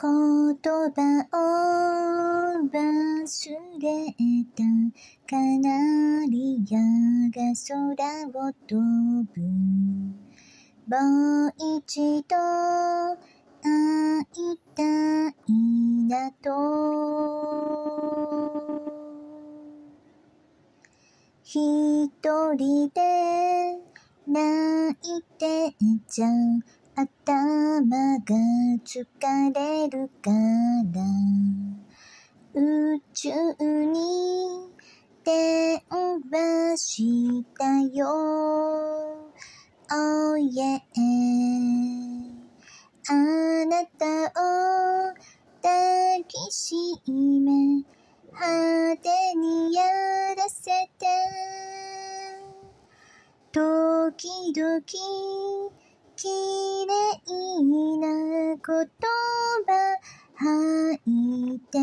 言葉を忘れたカナリアが空を飛ぶもう一度会いたいなと一人で泣いてちゃう頭が疲れるから宇宙に電話したよ Oh yeah あなたを抱きしめ派手にやらせて時々綺麗な言葉吐いて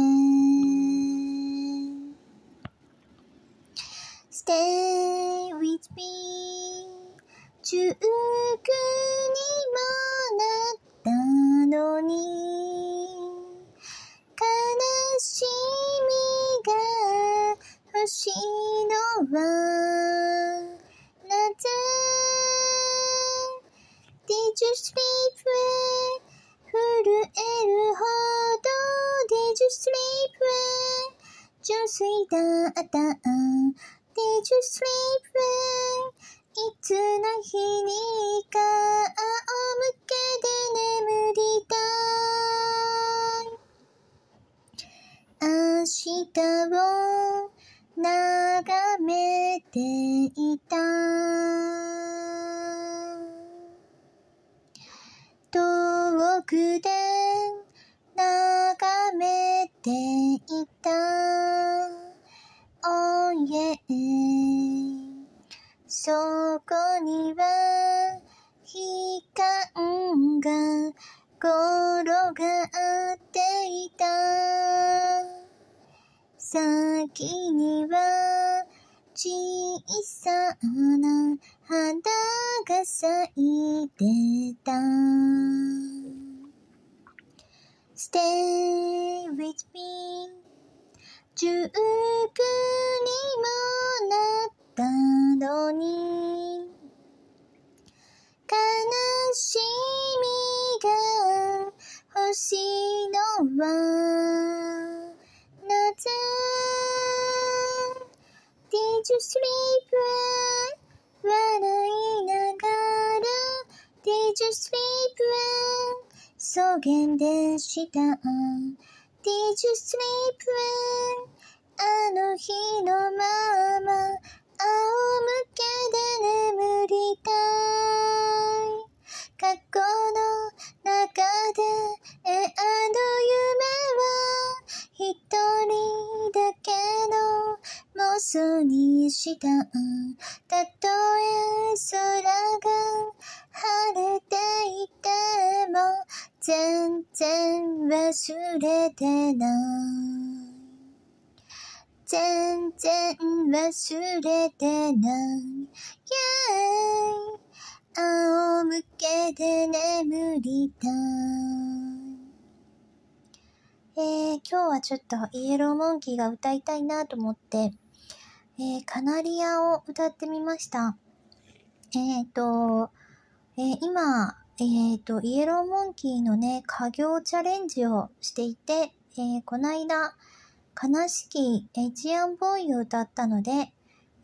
s t a y with me 中くにもなってュスリープウェイ震えるほど Did you sleep well? 純粋だった Did you sleep w e l いつの日にか仰向けで眠りたい明日を眺めていた心が合っていた先には小さな花が咲いてた Stay with me 十九にもなったのに to sleep when 笑いながら Did you sleep when 草原でした Did you sleep when あの日のまましたたとえ空が晴れていても全然忘れてない全然忘れてない y e 仰向けで眠りたいえー、今日はちょっとイエローモンキーが歌いたいなと思ってえー、カナリアを歌ってみました。えっ、ー、と、えー、今、えっ、と、イエローモンキーのね、家業チャレンジをしていて、えこの間、悲しきエジアンボーイを歌ったので、え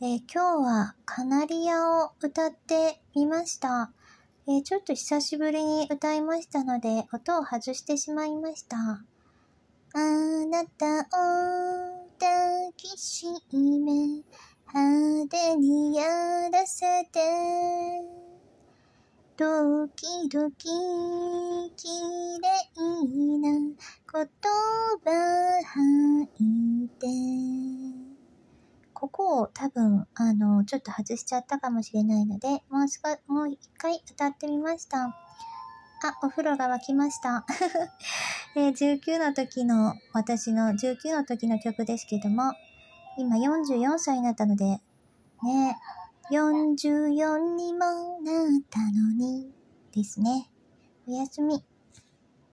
今日はカナリアを歌ってみました。えちょっと久しぶりに歌いましたので、音を外してしまいました。あなたをきしめ派手にやらせてドキドキ綺麗な言葉吐いてここを多分、あの、ちょっと外しちゃったかもしれないので、もうすぐ、もう一回歌ってみました。あ、お風呂が沸きました。え19の時の、私の19の時の曲ですけども、今44歳になったので、ね、44にもなったのに、ですね。おやすみ。